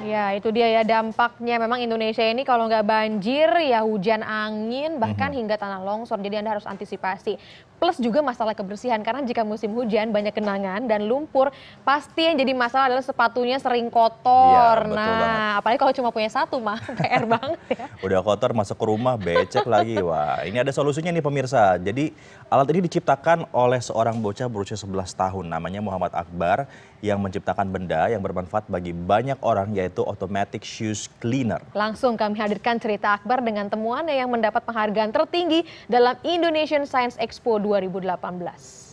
Ya itu dia ya dampaknya memang Indonesia ini kalau nggak banjir ya hujan angin bahkan mm -hmm. hingga tanah longsor jadi Anda harus antisipasi plus juga masalah kebersihan karena jika musim hujan banyak kenangan dan lumpur pasti yang jadi masalah adalah sepatunya sering kotor. Ya, nah, banget. apalagi kalau cuma punya satu mah PR banget ya. Udah kotor masuk ke rumah becek lagi. Wah, ini ada solusinya nih pemirsa. Jadi alat ini diciptakan oleh seorang bocah berusia 11 tahun namanya Muhammad Akbar yang menciptakan benda yang bermanfaat bagi banyak orang yaitu automatic shoes cleaner. Langsung kami hadirkan cerita Akbar dengan temuannya yang mendapat penghargaan tertinggi dalam Indonesian Science Expo 2020. 2018.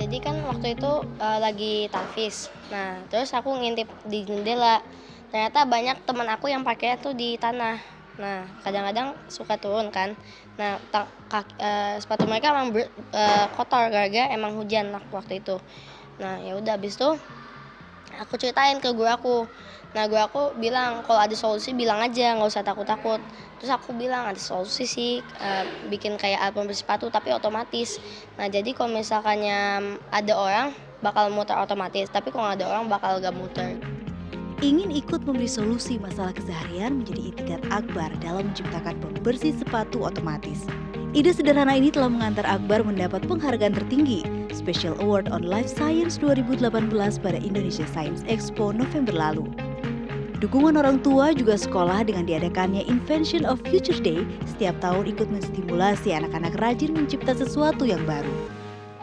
jadi kan waktu itu uh, lagi tafis. nah terus aku ngintip di jendela ternyata banyak teman aku yang pakai tuh di tanah nah kadang-kadang suka turun kan nah kaki, uh, sepatu mereka emang ber, uh, kotor gara-gara emang hujan waktu itu nah ya udah habis itu aku ceritain ke guru aku nah gue aku bilang kalau ada solusi bilang aja nggak usah takut takut terus aku bilang ada solusi sih uh, bikin kayak album sepatu tapi otomatis nah jadi kalau misalkannya ada orang bakal muter otomatis tapi kalau ada orang bakal gak muter Ingin ikut memberi solusi masalah keseharian menjadi itikat Akbar dalam menciptakan pembersih sepatu otomatis. Ide sederhana ini telah mengantar Akbar mendapat penghargaan tertinggi, Special Award on Life Science 2018 pada Indonesia Science Expo November lalu. Dukungan orang tua juga sekolah dengan diadakannya Invention of Future Day setiap tahun ikut menstimulasi anak-anak rajin mencipta sesuatu yang baru.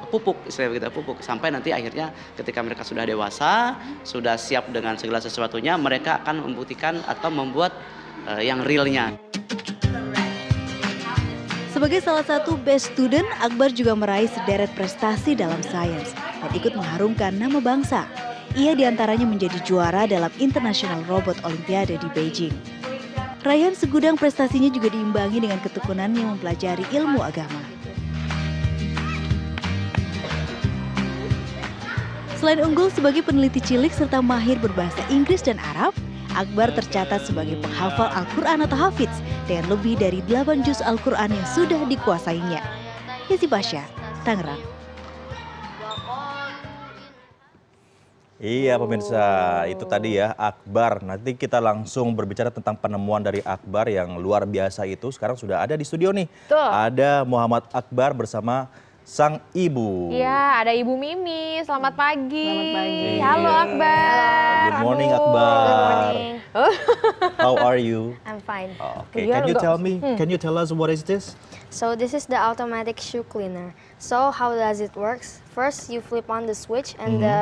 Pupuk, istilahnya kita pupuk. Sampai nanti akhirnya ketika mereka sudah dewasa, sudah siap dengan segala sesuatunya, mereka akan membuktikan atau membuat uh, yang realnya. Sebagai salah satu best student, Akbar juga meraih sederet prestasi dalam sains dan ikut mengharumkan nama bangsa. Ia diantaranya menjadi juara dalam International Robot Olimpiade di Beijing. Raihan segudang prestasinya juga diimbangi dengan ketekunan yang mempelajari ilmu agama. Selain unggul sebagai peneliti cilik serta mahir berbahasa Inggris dan Arab, Akbar tercatat sebagai penghafal Al-Quran atau Hafiz dengan lebih dari 8 juz Al-Quran yang sudah dikuasainya. Yesi Pasha, Tangerang. Iya pemirsa, itu tadi ya Akbar. Nanti kita langsung berbicara tentang penemuan dari Akbar yang luar biasa itu. Sekarang sudah ada di studio nih. Tuh. Ada Muhammad Akbar bersama sang ibu. Iya, ada Ibu Mimi. Selamat pagi. Selamat pagi. Iya. Iya. Halo Akbar. Good morning Aduh. Akbar. Good morning. How are you? I'm fine. Oh, okay. can you tell me? Hmm. Can you tell us what is this? So this is the automatic shoe cleaner. So how does it works? First you flip on the switch and mm -hmm. the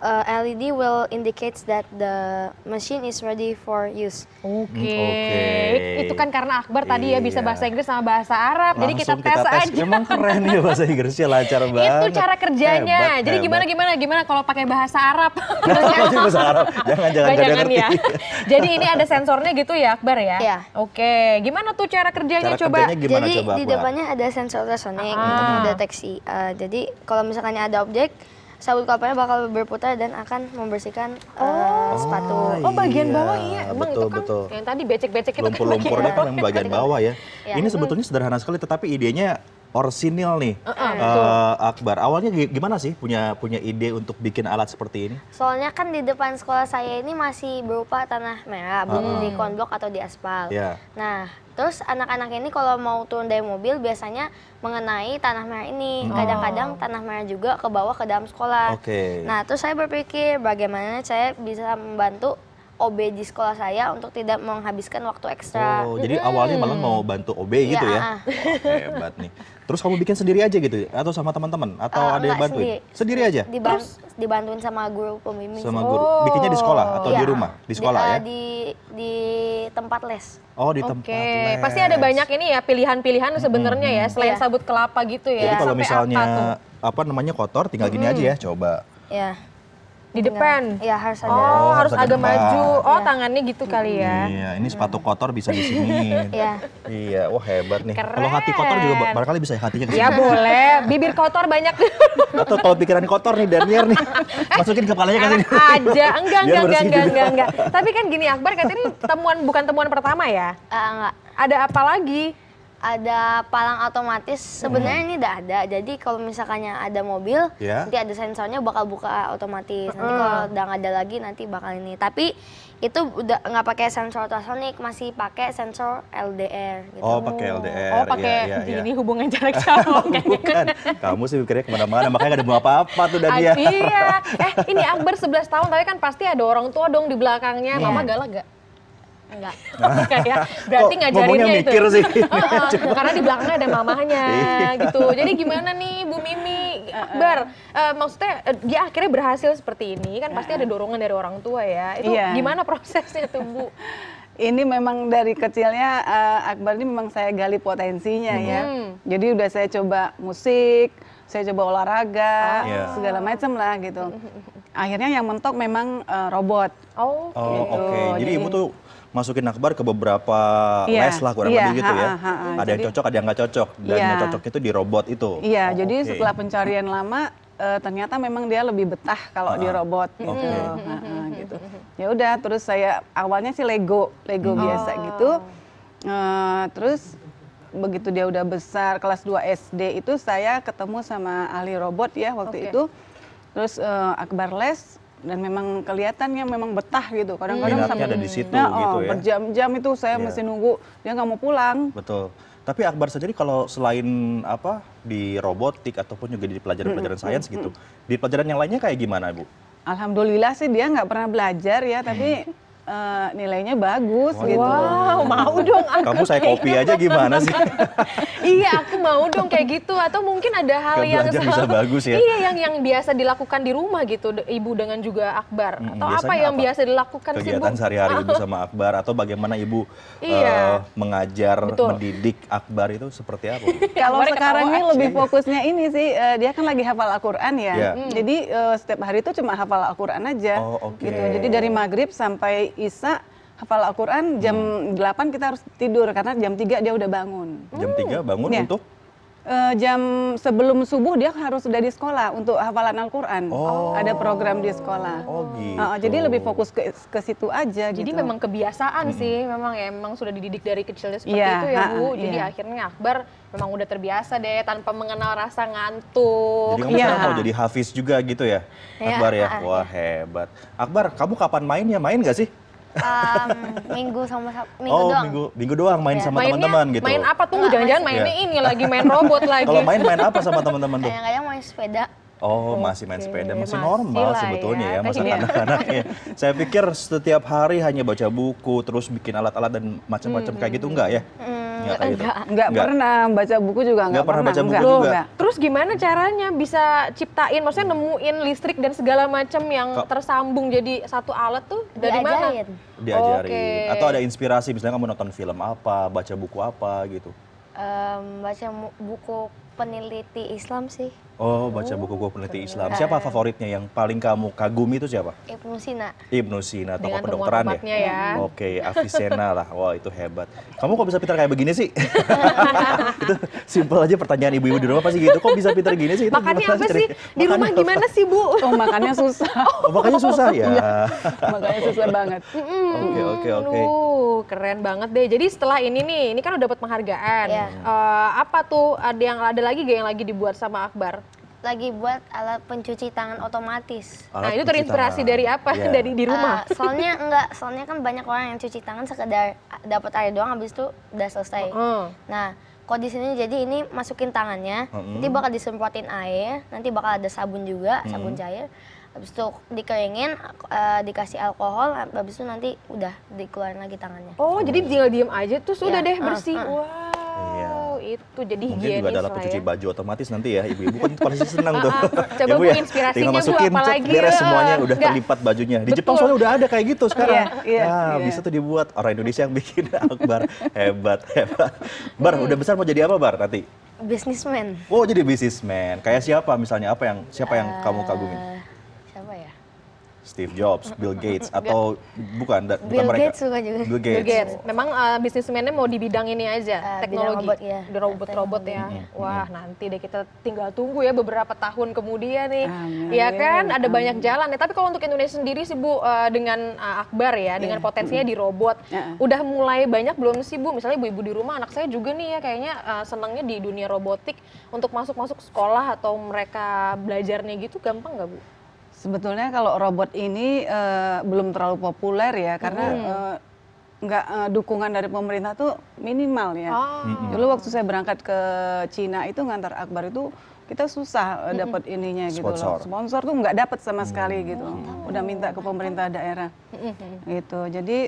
uh, LED will indicates that the machine is ready for use. Oke. Okay. Hmm, okay. Itu kan karena Akbar iya. tadi ya bisa iya. bahasa Inggris sama bahasa Arab. Langsung jadi kita tes, kita tes aja. Memang keren ya bahasa Inggrisnya lancar banget. Itu cara kerjanya. Hebat, jadi gimana gimana gimana kalau pakai bahasa Arab? bahasa Arab. Jangan jangan kan jangan ya. jadi ini ada sensornya gitu ya Akbar ya? Iya. Oke. Okay. Gimana tuh cara kerjanya cara coba? Kerjanya gimana jadi coba, di depannya ada sensor ultrasonik ah. untuk mendeteksi. Uh, jadi kalau misalkan ada objek sabut kelapanya bakal berputar dan akan membersihkan eh, oh. sepatu. Oh, bagian iya, bawah iya. Emang betul, itu kan betul. yang tadi becek-becek itu kan Lumpur-lumpurnya kan bagian bawah ya. ya. Ini sebetulnya sederhana sekali tetapi idenya orsinil nih uh, -uh. uh, Akbar. Awalnya gimana sih punya punya ide untuk bikin alat seperti ini? Soalnya kan di depan sekolah saya ini masih berupa tanah merah, belum uh -uh. di konblok atau di aspal. Yeah. Nah, terus anak-anak ini kalau mau turun dari mobil biasanya mengenai tanah merah ini. Hmm. Kadang-kadang tanah merah juga ke bawah ke dalam sekolah. Okay. Nah, terus saya berpikir bagaimana saya bisa membantu OB di sekolah saya untuk tidak menghabiskan waktu ekstra. Oh, mm. jadi awalnya malah mau bantu OB ya, gitu ya? Oh, hebat nih. Terus kamu bikin sendiri aja gitu atau sama teman-teman atau uh, ada yang bantuin? Sendiri, sendiri aja. Diban Terus dibantuin sama guru pembimbing. Sama guru. Oh. Bikinnya di sekolah atau ya. di iya. rumah? Di sekolah di, eh, ya? Di di tempat les. Oh, di tempat les. Oke, pasti ada banyak ini ya pilihan-pilihan sebenarnya ya selain yeah. sabut kelapa gitu ya. Jadi kalau misalnya apa, apa namanya kotor tinggal gini aja ya coba. Iya. Di depan. Iya, harus ada. Oh, oh harus agak depan. maju. Oh, ya. tangannya gitu kali ya. Iya, ini iya. sepatu kotor bisa di sini. Iya. iya, wah hebat nih. Kalau hati kotor juga barangkali bisa ya, hatinya ke iya, sini. Iya, boleh. Bibir kotor banyak. Atau kalau pikiran kotor nih Daniel nih. Masukin kepalanya kan ini Aja. Enggak, enggak, enggak, enggak, enggak, gitu. enggak. Tapi kan gini Akbar katanya ini temuan bukan temuan pertama ya? Uh, enggak. Ada apa lagi? ada palang otomatis sebenarnya hmm. ini udah ada jadi kalau misalkannya ada mobil yeah. nanti ada sensornya bakal buka otomatis nanti hmm. kalau udah nggak ada lagi nanti bakal ini tapi itu udah nggak pakai sensor ultrasonic, masih pakai sensor LDR gitu. oh pakai LDR oh pakai ya, ya, ya. ini hubungan jarak jauh kan. kamu sih pikirnya kemana-mana makanya gak ada buat apa-apa tuh dari ah, iya eh ini Akbar 11 tahun tapi kan pasti ada orang tua dong di belakangnya yeah. mama galak gak Enggak. Ya. Berarti Kok ngajarinnya itu. mikir sih. karena di belakangnya ada mamahnya iya. gitu. Jadi gimana nih Bu Mimi? Akbar, uh, eh, maksudnya uh, dia akhirnya berhasil seperti ini kan pasti ada dorongan dari orang tua ya. Itu yeah. gimana prosesnya tuh Bu? ini memang dari kecilnya uh, Akbar ini memang saya gali potensinya ya. hmm. ya. Jadi udah saya coba musik, saya coba olahraga, oh. segala macam lah gitu. Hmm, hmm, hmm, akhirnya yang mentok memang uh, robot. Oh, oh gitu. oke. Okay. Jadi, Jadi ibu tuh masukin akbar ke beberapa yeah, les lah kurang yeah, lebih gitu ya. Ha, ha, Ada jadi, yang cocok, ada yang nggak cocok. Dan yeah. yang cocok itu di robot itu. Iya, yeah, oh, jadi okay. setelah pencarian lama uh, ternyata memang dia lebih betah kalau di ah, ah. robot gitu. Okay. gitu. Ya udah, terus saya awalnya sih Lego, Lego hmm. biasa oh. gitu. Uh, terus begitu dia udah besar kelas 2 SD itu saya ketemu sama ahli robot ya waktu okay. itu terus uh, akbar les dan memang kelihatannya memang betah gitu kadang-kadang sampai ada di situ nah, gitu oh, ya berjam-jam itu saya yeah. mesti nunggu dia nggak mau pulang betul tapi Akbar sendiri kalau selain apa di robotik ataupun juga di pelajaran-pelajaran mm -hmm. sains gitu, di pelajaran yang lainnya kayak gimana, Bu? Alhamdulillah sih dia nggak pernah belajar ya, tapi uh, nilainya bagus wow. gitu. Wow, mau dong. Kamu saya kopi aja gimana sih? iya aku mau dong kayak gitu atau mungkin ada hal yang bisa bagus ya iya yang yang biasa dilakukan di rumah gitu ibu dengan juga Akbar hmm, atau apa yang apa? biasa dilakukan kegiatan sehari-hari ibu sama Akbar atau bagaimana ibu iya. uh, mengajar Betul. mendidik Akbar itu seperti apa kalau sekarang ini lebih fokusnya ini sih uh, dia kan lagi hafal Al-Qur'an ya yeah. hmm. jadi uh, setiap hari itu cuma hafal Al-Qur'an aja oh, okay. gitu jadi dari maghrib sampai Isa hafal Al-Quran jam hmm. 8 kita harus tidur karena jam 3 dia udah bangun. Jam 3 hmm. bangun ya. untuk? Uh, jam sebelum subuh dia harus sudah di sekolah untuk hafalan Al-Quran. Oh. Ada program di sekolah. Oh gitu. Uh, jadi lebih fokus ke, ke situ aja. Jadi gitu. memang kebiasaan hmm. sih, memang ya memang sudah dididik dari kecilnya seperti yeah, itu ya Bu. jadi yeah. akhirnya Akbar memang udah terbiasa deh tanpa mengenal rasa ngantuk. Jadi kamu yeah. sekarang jadi hafiz juga gitu ya, yeah. Akbar ya. Wah iya. hebat. Akbar, kamu kapan main ya? Main gak sih? um, minggu sama minggu oh, doang. Minggu, minggu doang main yeah. sama teman-teman gitu. Main apa tuh? jangan-jangan main yeah. ini lagi main robot lagi. Kalau main main apa sama teman-teman tuh? kayaknya main sepeda. Oh, masih main sepeda, masih, masih normal sebetulnya ya, ya masa anak-anaknya. Saya pikir setiap hari hanya baca buku, terus bikin alat-alat dan macam-macam hmm. kayak gitu enggak ya? Hmm Enggak, kayak enggak. Gitu. enggak pernah baca buku juga enggak, enggak pernah, pernah baca buku enggak. juga. Terus gimana caranya bisa ciptain maksudnya nemuin listrik dan segala macam yang Kau. tersambung jadi satu alat tuh dari Diajarin. mana? diajari Okay. Atau ada inspirasi misalnya kamu nonton film apa, baca buku apa gitu. Um, baca buku peneliti Islam sih. Oh, baca buku-buku peneliti Islam. Siapa favoritnya yang paling kamu kagumi itu siapa? Ibnu Sina. Ibnu Sina, tokoh Dengan pendokteran ya? ya. Oke, okay, Avicenna lah. Wah, itu hebat. Kamu kok bisa pintar kayak begini sih? itu simpel aja pertanyaan ibu-ibu di rumah pasti gitu. Kok bisa pintar gini sih? makannya apa sih? Di makannya rumah apa? gimana sih, Bu? Oh, makannya susah. Oh, makannya susah ya. makannya susah banget. Oke, oke, oke. keren banget deh. Jadi setelah ini nih, ini kan udah dapat penghargaan. Yeah. Iya. Uh, apa tuh ada yang ada lagi gak yang lagi dibuat sama Akbar? lagi buat alat pencuci tangan otomatis. Alat nah itu terinspirasi tangan. dari apa? Yeah. dari di rumah? Uh, soalnya enggak, soalnya kan banyak orang yang cuci tangan sekedar dapat air doang habis itu udah selesai. Uh oh. -huh. Nah kok di sini jadi ini masukin tangannya, uh -huh. nanti bakal disemprotin air, nanti bakal ada sabun juga, uh -huh. sabun cair. Habis itu dikeringin, uh, dikasih alkohol, habis itu nanti udah dikeluarin lagi tangannya. Oh, jadi tinggal diem aja tuh yeah. Iya. deh bersih. Uh ah, -huh. Ah. Wow. Yeah. Iya itu jadi higienis Mungkin juga ada pencuci ya. baju otomatis nanti ya ibu-ibu kan pasti senang tuh. Ah, ah. Coba ya, masukin, bu apalagi. Cek, beres eh, semuanya udah terlipat bajunya. Di Jepang soalnya udah ada kayak gitu sekarang. Iya, iya, ah, iya. bisa tuh dibuat orang Indonesia yang bikin Akbar. hebat, hebat. Bar, hmm. udah besar mau jadi apa Bar nanti? Businessman. Oh jadi businessman. Kayak siapa misalnya? Apa yang siapa yang kamu kagumi? Eh, Steve Jobs, Bill Gates atau bukan da, Bill mereka. Gates juga juga. Bill Gates. Bill Gates. Oh. Memang uh, bisnismennya mau di bidang ini aja, uh, teknologi, robot, ya. robot-robot ya. Wah, nanti deh kita tinggal tunggu ya beberapa tahun kemudian nih. Amin. Ya kan ada Amin. banyak jalan ya. Tapi kalau untuk Indonesia sendiri sih Bu uh, dengan uh, Akbar ya, yeah. dengan potensinya di robot. Uh Udah mulai banyak belum sih Bu? Misalnya ibu-ibu di rumah anak saya juga nih ya kayaknya uh, senangnya di dunia robotik untuk masuk-masuk sekolah atau mereka belajarnya gitu gampang nggak Bu? sebetulnya kalau robot ini eh, belum terlalu populer ya karena eh, nggak eh, dukungan dari pemerintah tuh minimal ya oh. dulu waktu saya berangkat ke Cina itu ngantar Akbar itu kita susah dapat ininya gitu loh sponsor tuh nggak dapat sama mm. sekali gitu oh, iya. udah minta ke pemerintah daerah gitu jadi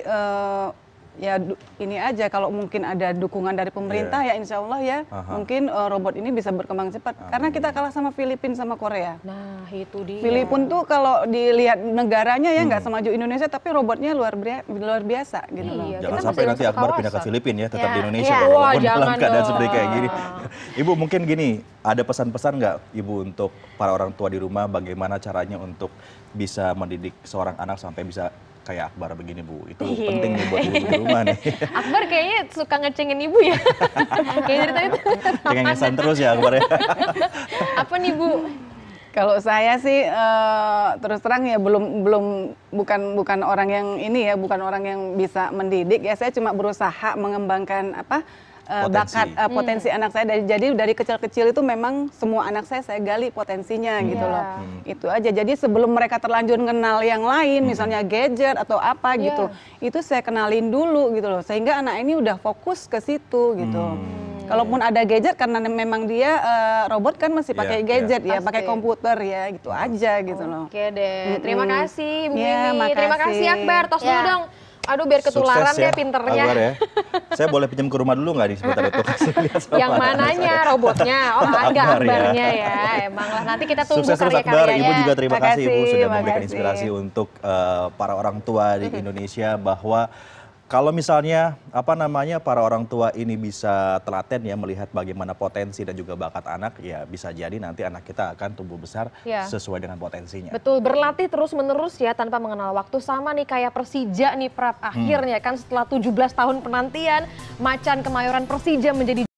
ya ini aja kalau mungkin ada dukungan dari pemerintah yeah. ya insya Allah ya Aha. mungkin uh, robot ini bisa berkembang cepat Amin. karena kita kalah sama Filipina sama Korea. Nah itu dia. Filipina tuh kalau dilihat negaranya ya nggak hmm. semaju Indonesia tapi robotnya luar luar biasa gitu iya, Jangan sampai nanti Akbar pindah ke Filipina ya tetap yeah. di ya. Indonesia yeah. walaupun Wah, dalam keadaan seperti kayak gini. Ibu mungkin gini ada pesan-pesan nggak ibu untuk para orang tua di rumah bagaimana caranya untuk bisa mendidik seorang anak sampai bisa kayak Akbar begini Bu. Itu yeah. penting nih buat ibu di rumah nih. Akbar kayaknya suka ngecengin ibu ya. kayak cerita itu tuh. Cengengesan terus ya Akbar ya. Apa nih Bu? Kalau saya sih uh, terus terang ya belum belum bukan bukan orang yang ini ya bukan orang yang bisa mendidik ya saya cuma berusaha mengembangkan apa Eh, potensi. bakat uh, potensi hmm. anak saya dari jadi dari kecil-kecil itu memang semua anak saya saya gali potensinya hmm. gitu yeah. loh. Hmm. Itu aja. Jadi sebelum mereka terlanjur kenal yang lain hmm. misalnya gadget atau apa yeah. gitu. Itu saya kenalin dulu gitu loh sehingga anak ini udah fokus ke situ gitu. Hmm. Kalaupun ada gadget karena memang dia uh, robot kan masih iya, pakai yeah, gadget yeah. ya, pakai komputer ya, gitu aja gitu okay, loh. Oke deh. Terima hmm. kasih bu yeah, Mimi. Terima kasih Akbar. Tos yeah. dulu iya. dong. Aduh biar ketularan Sukses ya, ya, pinternya. ya. Saya boleh pinjam ke rumah dulu nggak nih sebentar itu kasih Yang mananya saya. robotnya? Oh ada akbarnya ya. ya. Emang lah nanti kita tunggu Sukses karya Ibu juga terima kasih, kasih Ibu sudah memberikan inspirasi untuk uh, para orang tua di Indonesia bahwa kalau misalnya apa namanya para orang tua ini bisa telaten ya melihat bagaimana potensi dan juga bakat anak ya bisa jadi nanti anak kita akan tumbuh besar ya. sesuai dengan potensinya. Betul, berlatih terus-menerus ya tanpa mengenal waktu sama nih kayak Persija nih Prap hmm. akhirnya hmm. kan setelah 17 tahun penantian Macan Kemayoran Persija menjadi